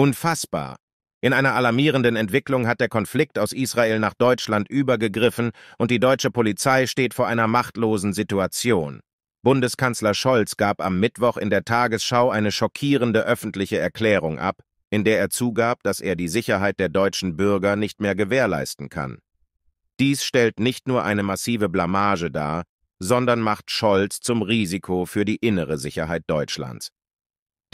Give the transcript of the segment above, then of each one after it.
Unfassbar. In einer alarmierenden Entwicklung hat der Konflikt aus Israel nach Deutschland übergegriffen und die deutsche Polizei steht vor einer machtlosen Situation. Bundeskanzler Scholz gab am Mittwoch in der Tagesschau eine schockierende öffentliche Erklärung ab, in der er zugab, dass er die Sicherheit der deutschen Bürger nicht mehr gewährleisten kann. Dies stellt nicht nur eine massive Blamage dar, sondern macht Scholz zum Risiko für die innere Sicherheit Deutschlands.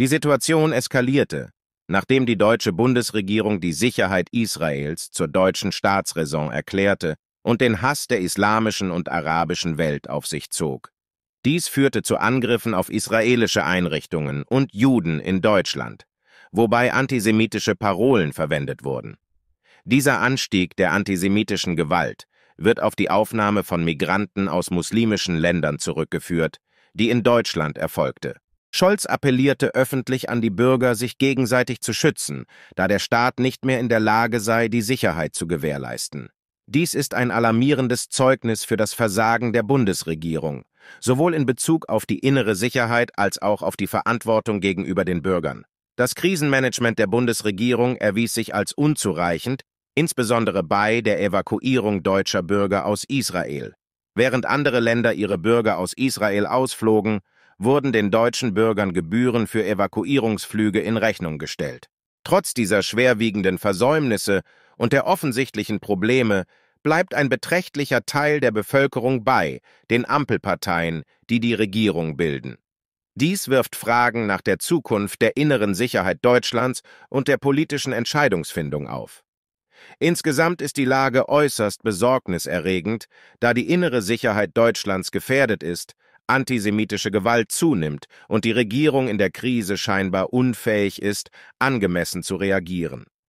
Die Situation eskalierte, Nachdem die deutsche Bundesregierung die Sicherheit Israels zur deutschen Staatsräson erklärte und den Hass der islamischen und arabischen Welt auf sich zog. Dies führte zu Angriffen auf israelische Einrichtungen und Juden in Deutschland, wobei antisemitische Parolen verwendet wurden. Dieser Anstieg der antisemitischen Gewalt wird auf die Aufnahme von Migranten aus muslimischen Ländern zurückgeführt, die in Deutschland erfolgte. Scholz appellierte öffentlich an die Bürger, sich gegenseitig zu schützen, da der Staat nicht mehr in der Lage sei, die Sicherheit zu gewährleisten. Dies ist ein alarmierendes Zeugnis für das Versagen der Bundesregierung, sowohl in Bezug auf die innere Sicherheit als auch auf die Verantwortung gegenüber den Bürgern. Das Krisenmanagement der Bundesregierung erwies sich als unzureichend, insbesondere bei der Evakuierung deutscher Bürger aus Israel. Während andere Länder ihre Bürger aus Israel ausflogen, wurden den deutschen Bürgern Gebühren für Evakuierungsflüge in Rechnung gestellt. Trotz dieser schwerwiegenden Versäumnisse und der offensichtlichen Probleme bleibt ein beträchtlicher Teil der Bevölkerung bei den Ampelparteien, die die Regierung bilden. Dies wirft Fragen nach der Zukunft der inneren Sicherheit Deutschlands und der politischen Entscheidungsfindung auf. Insgesamt ist die Lage äußerst besorgniserregend, da die innere Sicherheit Deutschlands gefährdet ist antisemitische Gewalt zunimmt und die Regierung in der Krise scheinbar unfähig ist, angemessen zu reagieren